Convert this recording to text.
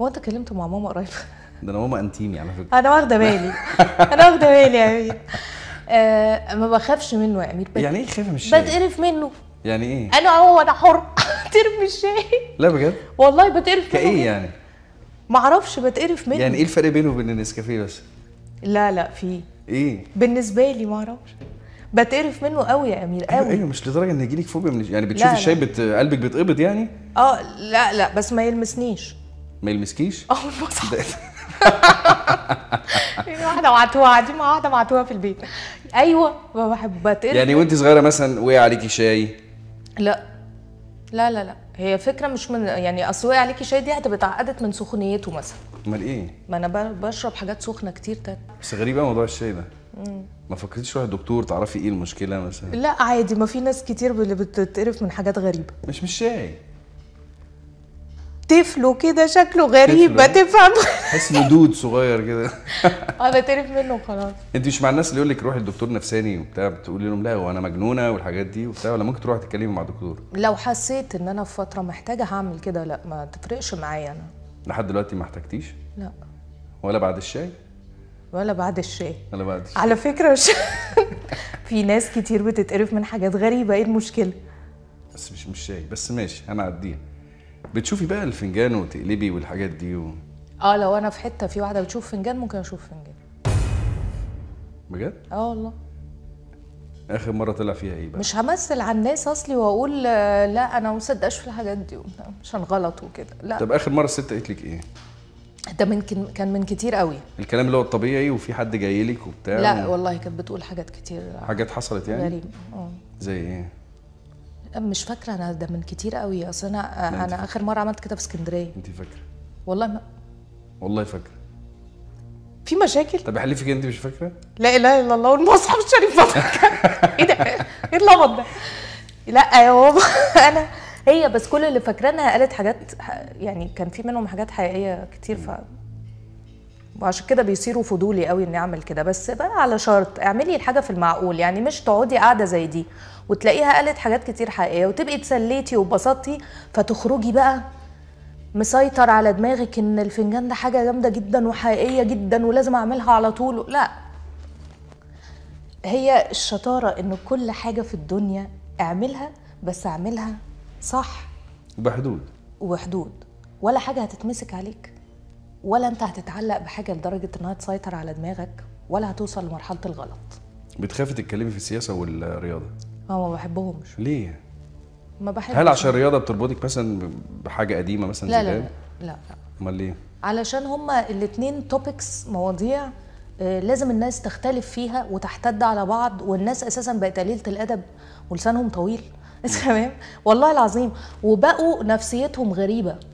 هو انت كلمته مع ماما قريب ده انا ماما انتيمي على فكره انا واخده بالي انا واخده بالي يا امير آه ما بخافش منه يا امير يعني ايه خايفه من الشاي؟ بتقرف منه يعني ايه؟ انا هو انا حر بتقرف من الشاي لا بجد؟ والله بتقرف منه كايه يعني؟ معرفش بتقرف منه يعني ايه الفرق بينه وبين النسكافيه بس؟ لا لا في ايه؟ بالنسبه لي معرفش بتقرف منه قوي يا امير أيوة، قوي ايوه, أيوة مش لدرجه ان يجيلك فوبيا من يعني بتشوفي الشاي بت... قلبك بيتقبض يعني؟ اه لا لا بس ما يلمسنيش ما يلمسكيش؟ اه المصحف يعني واحده معتوهه قاعدين مع واحده معتوها في البيت ايوه ما بحب بتقل يعني وانت صغيره مثلا وقع عليكي شاي لا لا لا لا هي فكره مش من يعني اصل وقع عليكي شاي دي هتبقى اتعقدت من سخونيته مثلا امال ايه؟ ما انا بشرب حاجات سخنه كتير تاني بس غريبة موضوع الشاي ده ما فكرتيش تروحي دكتور تعرفي ايه المشكله مثلا؟ لا عادي ما في ناس كتير اللي بتتقرف من حاجات غريبه مش مش شاي تفله كده شكله غريب بتفهم تحس انه دود صغير كده اه بتقرف منه وخلاص انت مش مع الناس اللي يقول لك روحي لدكتور نفساني وبتاع بتقولي لهم لا وانا مجنونه والحاجات دي وبتاع ولا ممكن تروحي تتكلمي مع دكتور لو حسيت ان انا في فتره محتاجه هعمل كده لا ما تفرقش معايا انا لحد دلوقتي ما احتجتيش لا ولا بعد الشاي ولا بعد الشاي ولا بعد الشاي على فكره في ناس كتير بتتقرف من حاجات غريبه ايه المشكله بس مش مش شاي بس ماشي انا عديها بتشوفي بقى الفنجان وتقلبي والحاجات دي و... اه لو انا في حته في واحده بتشوف فنجان ممكن اشوف فنجان بجد؟ اه والله اخر مره طلع فيها ايه بقى؟ مش همثل على الناس اصلي واقول آه، لا انا ما مصدقش في الحاجات دي عشان غلط وكده لا طب اخر مره الست قالت لك ايه؟ ده من كان من كتير قوي الكلام اللي هو الطبيعي وفي حد جاي لك وبتاع لا و... والله كانت بتقول حاجات كتير حاجات حصلت يعني؟ غريب اه زي ايه؟ مش فاكره انا ده من كتير قوي اصل انا انا اخر مره عملت كده في اسكندريه انت فاكره والله ما والله فاكره في مشاكل طب كده انت مش فاكره لا اله الا الله والمصحف الشريف ايه ده ايه اللغط ده لا يا بابا انا هي بس كل اللي فاكرانها قالت حاجات يعني كان في منهم حاجات حقيقيه كتير ف وعشان كده بيصيروا فضولي قوي اني اعمل كده بس بقى على شرط اعملي الحاجه في المعقول يعني مش تقعدي قاعده زي دي وتلاقيها قالت حاجات كتير حقيقيه وتبقي اتسليتي وبسطتي فتخرجي بقى مسيطر على دماغك ان الفنجان ده حاجه جامده جدا وحقيقيه جدا ولازم اعملها على طول لا هي الشطاره ان كل حاجه في الدنيا اعملها بس اعملها صح بحدود وحدود ولا حاجه هتتمسك عليك ولا انت هتتعلق بحاجه لدرجه انها تسيطر على دماغك ولا هتوصل لمرحله الغلط بتخافي تتكلمي في السياسه والرياضه اه ما بحبهمش ليه ما بحبش هل عشان الرياضه بتربطك مثلا بحاجه قديمه مثلا لا لا لا لا امال ليه علشان هما الاثنين توبكس مواضيع آه، لازم الناس تختلف فيها وتحتد على بعض والناس اساسا بقت قليله الادب ولسانهم طويل تمام والله العظيم وبقوا نفسيتهم غريبه